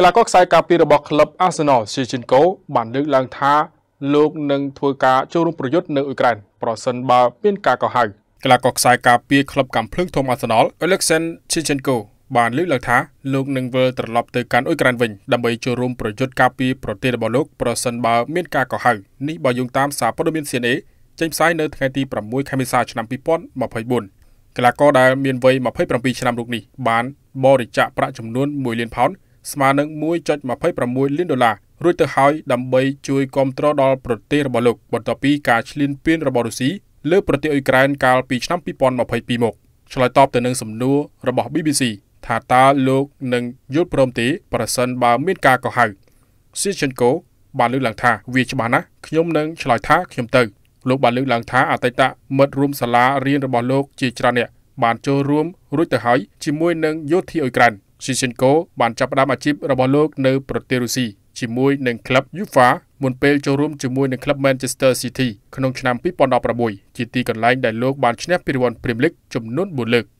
កីឡាករខ្សែការពាររបស់ក្លឹប Arsenal Shevchenko បានលើកឡើងថាលោកនឹងធ្វើការចូលរួមប្រយុទ្ធនៅអ៊ុយក្រែនប្រសិនបើមានការកោះហៅកីឡាករខ្សែការពារក្លឹបកាំភ្លើងធំ Arsenal Alexander Shevchenko បានលើកឡើងថាលោកនឹងវិលត្រឡប់ទៅកាន់អ៊ុយក្រែនវិញដើម្បីចូលរួមប្រយុទ្ធការពារប្រទេសរបស់លោកប្រសិនបើមានការកោះហៅនេះបើយោងតាមសារព័ត៌មាន CNN ចេញផ្សាយនៅថ្ងៃទី6ខែមេសាឆ្នាំ2024កីឡាករដែលមានវ័យ27ឆ្នាំរូបនេះបានបរិច្ចាគប្រាក់ចំនួន1លានផោនស្មើនឹង1.26លានដុល្លាររួចទៅហើយដើម្បី ជួយគ្រប់គ្រងដល់ប្រទេសរបស់លោកបន្ទាប់ពីការឈ្លានពានរបស់រុស្ស៊ីលើប្រទេសអ៊ុយក្រែនកាលពីឆ្នាំ2022មកឆ្លើយតបទៅនឹងសំណួររបស់ BBC ថាតើលោកនឹងយល់ព្រមទេ ប្រសិនបើមានការកោះហៅស៊ីឈិនកូ បានលើកឡើងថាវាច្បាស់ណាស់ខ្ញុំនឹងឆ្លើយថាខ្ញុំទៅលោកបានលើកឡើងថាអតីតមិត្តរួមសាលារៀនរបស់លោក ជាច្រើនអ្នកបាន ចូលរួមរួចទៅហើយជាមួយនឹងយោធាអ៊ុយក្រែនស៊ីសិនកូបានចាប់ផ្ដើមអាជីពរបស់លោកនៅប្រទេសរុស្ស៊ីជាមួយនឹងក្លឹប UEFA មុនពេលចូលរួមជាមួយនឹងក្លឹប Manchester City ក្នុងឆ្នាំ2016ជាទីកន្លែងដែលលោកបានឈ្នះពានរង្វាន់ Premier League ចំនួន4លើក។